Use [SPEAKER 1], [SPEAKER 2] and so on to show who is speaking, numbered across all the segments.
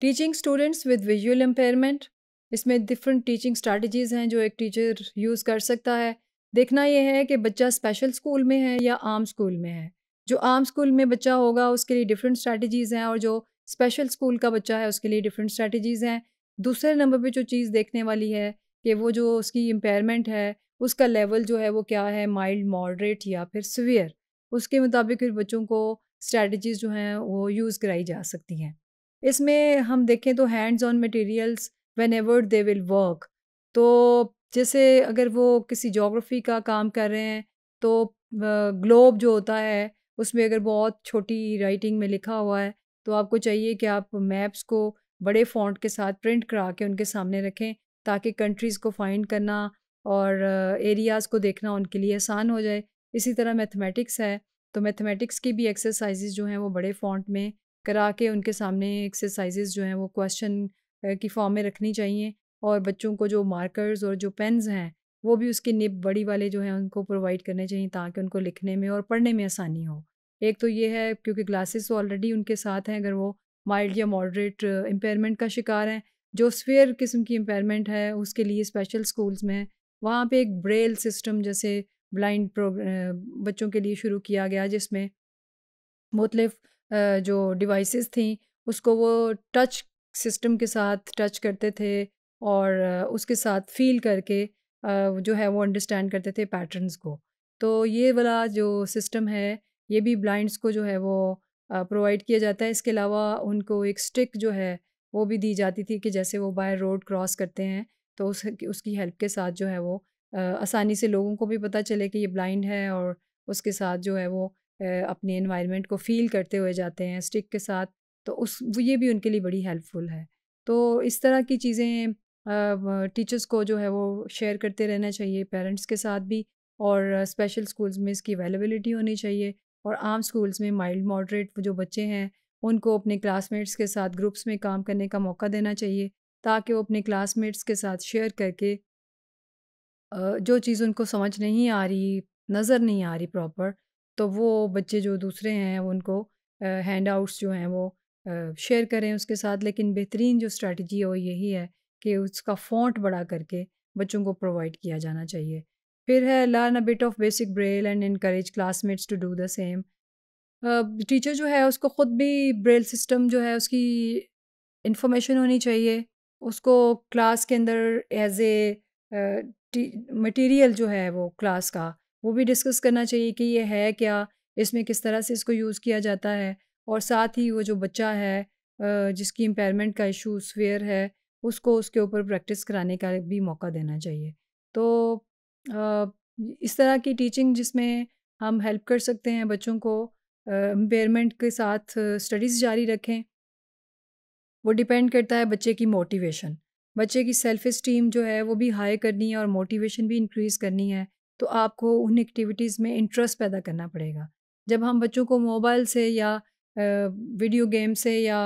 [SPEAKER 1] teaching students with visual impairment इसमें different teaching strategies हैं जो एक टीचर यूज़ कर सकता है देखना यह है कि बच्चा स्पेशल स्कूल में है या आम स्कूल में है जो आम स्कूल में बच्चा होगा उसके लिए डिफरेंट स्ट्रेटजीज हैं और जो स्पेशल स्कूल का बच्चा है उसके लिए डिफरेंट स्ट्रेटजीज हैं दूसरे नंबर पे जो चीज़ देखने वाली है कि वो जो उसकी इम्पेयरमेंट है उसका लेवल जो है वो क्या है माइल्ड मॉडरेट या फिर सिवियर उसके मुताबिक फिर बच्चों को स्ट्रेटजीज जो हैं वो यूज़ कराई जा सकती हैं इसमें हम देखें तो hands on materials whenever they will work तो जैसे अगर वो किसी जोग्राफी का काम कर रहे हैं तो ग्लोब जो होता है उसमें अगर बहुत छोटी राइटिंग में लिखा हुआ है तो आपको चाहिए कि आप मैप्स को बड़े फॉन्ट के साथ प्रिंट करा के उनके सामने रखें ताकि कंट्रीज़ को फाइंड करना और एरियाज़ को देखना उनके लिए आसान हो जाए इसी तरह मैथमेटिक्स है तो मैथमेटिक्स की भी एक्सरसाइज़ जो हैं वो बड़े फॉन्ट में करा के उनके सामने एक्सरसाइजेज जो हैं वो क्वेश्चन की फॉर्म में रखनी चाहिए और बच्चों को जो मार्कर्स और जो पेन्स हैं वो भी उसके निब बड़ी वाले जो हैं उनको प्रोवाइड करने चाहिए ताकि उनको लिखने में और पढ़ने में आसानी हो एक तो ये है क्योंकि क्लासेस तो ऑलरेडी उनके साथ हैं अगर वो माइल्ड या मॉडरेट इम्पेयरमेंट का शिकार हैं जो स्वेयर किस्म की इम्पेयरमेंट है उसके लिए स्पेशल स्कूल्स में वहाँ पे एक ब्रेल सिस्टम जैसे ब्लाइंड बच्चों के लिए शुरू किया गया जिसमें मुख्तफ जो डिवाइसेस थी उसको वो टच सिस्टम के साथ टच करते थे और उसके साथ फील करके जो है वो अंडरस्टैंड करते थे पैटर्न्स को तो ये वाला जो सिस्टम है ये भी ब्लाइंड्स को जो है वो प्रोवाइड किया जाता है इसके अलावा उनको एक स्टिक जो है वो भी दी जाती थी कि जैसे वो बाय रोड क्रॉस करते हैं तो उस उसकी हेल्प के साथ जो है वो आसानी से लोगों को भी पता चले कि ये ब्लाइंड है और उसके साथ जो है वो अपने इन्वायरमेंट को फील करते हुए जाते हैं स्टिक के साथ तो उस ये भी उनके लिए बड़ी हेल्पफुल है तो इस तरह की चीज़ें टीचर्स को जो है वो शेयर करते रहना चाहिए पेरेंट्स के साथ भी और स्पेशल स्कूल्स में इसकी अवेलेबिलिटी होनी चाहिए और आम स्कूल्स में माइल्ड मॉडरेट जो बच्चे हैं उनको अपने क्लासमेट्स के साथ ग्रुप्स में काम करने का मौका देना चाहिए ताकि वो अपने क्लासमेट्स के साथ शेयर करके जो चीज़ उनको समझ नहीं आ रही नज़र नहीं आ रही प्रॉपर तो वो बच्चे जो दूसरे हैं उनको हैंड आउट्स जो हैं वो शेयर करें उसके साथ लेकिन बेहतरीन जो स्ट्रेटजी है वो यही है कि उसका फॉन्ट बड़ा करके बच्चों को प्रोवाइड किया जाना चाहिए फिर है learn a bit of basic braille and increase classmates to do the same teacher जो है उसको ख़ुद भी ब्रेल सिस्टम जो है उसकी इंफॉर्मेशन होनी चाहिए उसको क्लास के अंदर एज ए मटेरियल जो है वो क्लास का वो भी डिस्कस करना चाहिए कि ये है क्या इसमें किस तरह से इसको यूज़ किया जाता है और साथ ही वो जो बच्चा है जिसकी इम्पेयरमेंट का इशू स्वेयर है उसको उसके ऊपर प्रैक्टिस कराने का भी मौका देना चाहिए तो इस तरह की टीचिंग जिसमें हम हेल्प कर सकते हैं बच्चों को इम्पेयरमेंट के साथ स्टडीज़ जारी रखें वो डिपेंड करता है बच्चे की मोटिवेशन बच्चे की सेल्फ इस्टीम जो है वो भी हाई करनी है और मोटिवेशन भी इंक्रीज़ करनी है तो आपको उन एक्टिविटीज़ में इंटरेस्ट पैदा करना पड़ेगा जब हम बच्चों को मोबाइल से या वीडियो गेम से या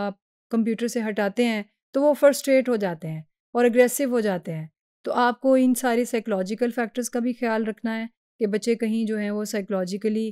[SPEAKER 1] कंप्यूटर से हटाते हैं तो वो फ्रस्ट्रेट हो जाते हैं और अग्रेसिव हो जाते हैं तो आपको इन सारे साइकोलॉजिकल फैक्टर्स का भी ख्याल रखना है कि बच्चे कहीं जो है वो साइकोलॉजिकली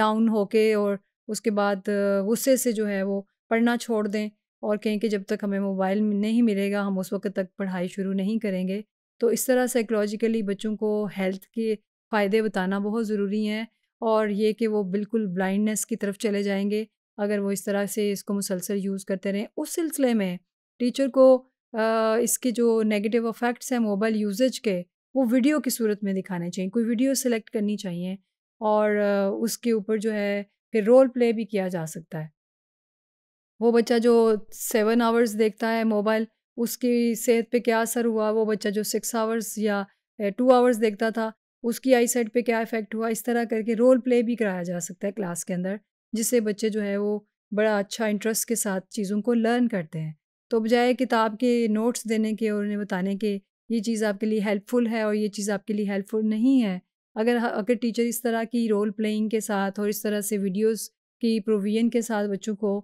[SPEAKER 1] डाउन होके और उसके बाद गुस्से से जो है वो पढ़ना छोड़ दें और कहें कि जब तक हमें मोबाइल नहीं मिलेगा हम उस वक्त तक पढ़ाई शुरू नहीं करेंगे तो इस तरह साइकोलॉजिकली बच्चों को हेल्थ के फ़ायदे बताना बहुत ज़रूरी हैं और ये कि वो बिल्कुल ब्लाइंडनेस की तरफ चले जाएंगे अगर वो इस तरह से इसको मुसलसल यूज़ करते रहें उस सिलसिले में टीचर को आ, इसके जो नेगेटिव अफेक्ट्स हैं मोबाइल यूजेज के वो वीडियो की सूरत में दिखाने चाहिए कोई वीडियो सेलेक्ट करनी चाहिए और आ, उसके ऊपर जो है फिर रोल प्ले भी किया जा सकता है वो बच्चा जो सेवन आवर्स देखता है मोबाइल उसकी सेहत पे क्या असर हुआ वो बच्चा जो सिक्स आवर्स या टू आवर्स देखता था उसकी आई साइड पर क्या इफ़ेक्ट हुआ इस तरह करके रोल प्ले भी कराया जा सकता है क्लास के अंदर जिससे बच्चे जो है वो बड़ा अच्छा इंटरेस्ट के साथ चीज़ों को लर्न करते हैं तो बजाय किताब के नोट्स देने के और उन्हें बताने के ये चीज़ आपके लिए हेल्पफुल है और ये चीज़ आपके लिए हेल्पफुल नहीं है अगर अगर टीचर इस तरह की रोल प्लेइंग के साथ और इस तरह से वीडियोस की प्रोविजन के साथ बच्चों को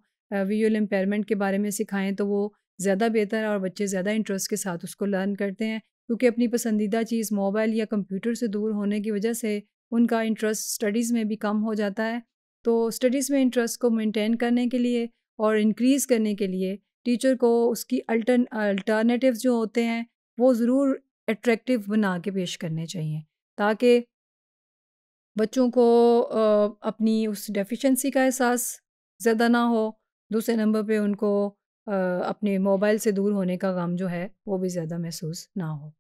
[SPEAKER 1] विजुअल इम्पेयरमेंट के बारे में सिखाएं तो वो ज़्यादा बेहतर है और बच्चे ज़्यादा इंटरेस्ट के साथ उसको लर्न करते हैं क्योंकि अपनी पसंदीदा चीज़ मोबाइल या कंप्यूटर से दूर होने की वजह से उनका इंटरेस्ट स्टडीज़ में भी कम हो जाता है तो स्टडीज़ में इंटरेस्ट को मेंटेन करने के लिए और इनक्रीज़ करने के लिए टीचर को उसकी अल्टरनेटिव अल्टरनेटिव्स जो होते हैं वो ज़रूर एट्रैक्टिव बना के पेश करने चाहिए ताकि बच्चों को अपनी उस डेफिशिएंसी का एहसास ज़्यादा ना हो दूसरे नंबर पे उनको अपने मोबाइल से दूर होने का गम जो है वो भी ज़्यादा महसूस ना हो